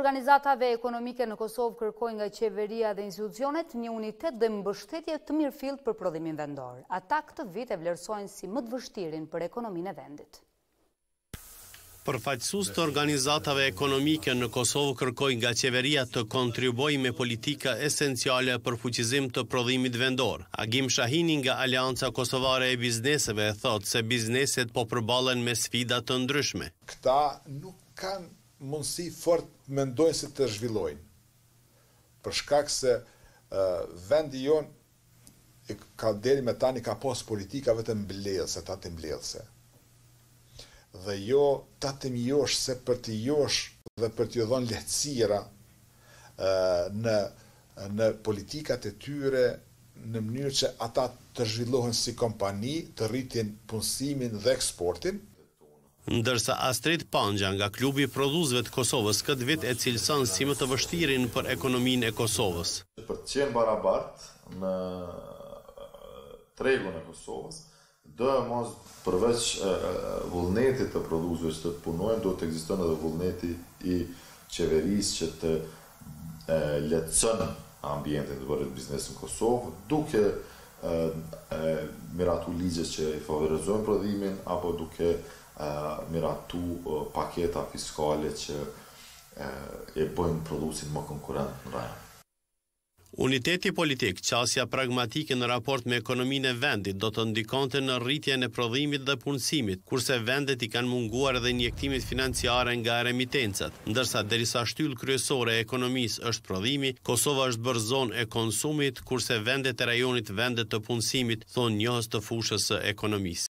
organizatave ekonomike në Kosovë kërkojnë nga qeveria dhe institucionet një unitet dhe mbështetje të mirë fillt për prodhimin vendor. Ata këtë vit e vlerësojnë si më të vështirin për ekonomin e vendit. Përfaqësues të organizatave ekonomike në Kosovë kërkojnë nga qeveria të kontribuojë me politika esenciale për fuqizim të prodhimit vendor. Agim Shahini nga Alianca Kosovare e Bizneseve thotë se bizneset po përballen me sfida të ndryshme. Këta nuk kanë mundësi fort mendojnë se të zhvillojnë. Për shkak se uh, vendi jon e ka deri me tani ka pas politikave të mbledhse, ta të mbledhse. Dhe jo ta të mjosh se për të josh dhe për të dhënë lehtësira uh, në në politikat e tyre në mënyrë që ata të zhvillohen si kompani, të rritin punësimin dhe eksportin, ndërsa Astrid Panja nga klubi prodhuzve të Kosovës këtë vit e cilësën si më të vështirin për ekonomin e Kosovës. Për të qenë barabart në tregun e Kosovës, do e mos përveç vullnetit të prodhuzve që të punojnë, do të egzistën edhe vullneti i qeveris që të letësën ambientin të bërët biznes në Kosovë, duke miratu ligje që i favorizojnë prodhimin, apo duke miratu paketa fiskale që e bëjnë produsin më konkurent në rajon. Uniteti politik, qasja pragmatike në raport me ekonomin e vendit, do të ndikonte në rritje në prodhimit dhe punësimit, kurse vendet i kanë munguar edhe njektimit financiare nga remitencat, Ndërsa, derisa shtyllë kryesore e ekonomis është prodhimi, Kosova është bërzon e konsumit, kurse vendet e rajonit vendet të punësimit, thonë njohës të fushës e ekonomis.